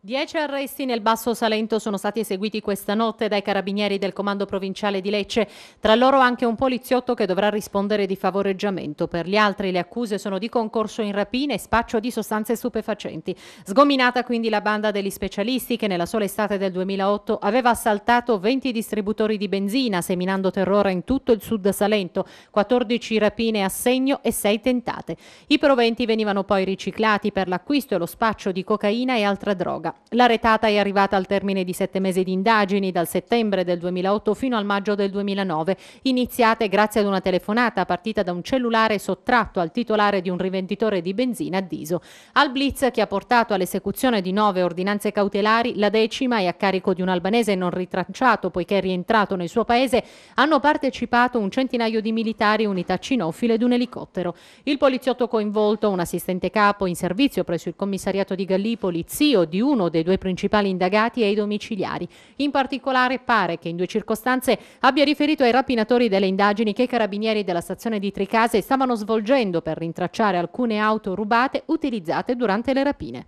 Dieci arresti nel Basso Salento sono stati eseguiti questa notte dai carabinieri del Comando Provinciale di Lecce, tra loro anche un poliziotto che dovrà rispondere di favoreggiamento. Per gli altri le accuse sono di concorso in rapine e spaccio di sostanze stupefacenti. Sgominata quindi la banda degli specialisti che nella sola estate del 2008 aveva assaltato 20 distributori di benzina, seminando terrore in tutto il sud Salento, 14 rapine a segno e 6 tentate. I proventi venivano poi riciclati per l'acquisto e lo spaccio di cocaina e altra droga proroga. La retata è arrivata al termine di sette mesi di indagini dal settembre del 2008 fino al maggio del 2009, iniziate grazie ad una telefonata partita da un cellulare sottratto al titolare di un rivenditore di benzina a Diso. Al blitz che ha portato all'esecuzione di nove ordinanze cautelari, la decima è a carico di un albanese non ritracciato poiché è rientrato nel suo paese, hanno partecipato un centinaio di militari, unità cinofile ed un elicottero. Il poliziotto coinvolto, un assistente capo in servizio presso il commissariato di Gallipoli, zio di uno uno dei due principali indagati e i domiciliari. In particolare pare che in due circostanze abbia riferito ai rapinatori delle indagini che i carabinieri della stazione di Tricase stavano svolgendo per rintracciare alcune auto rubate utilizzate durante le rapine.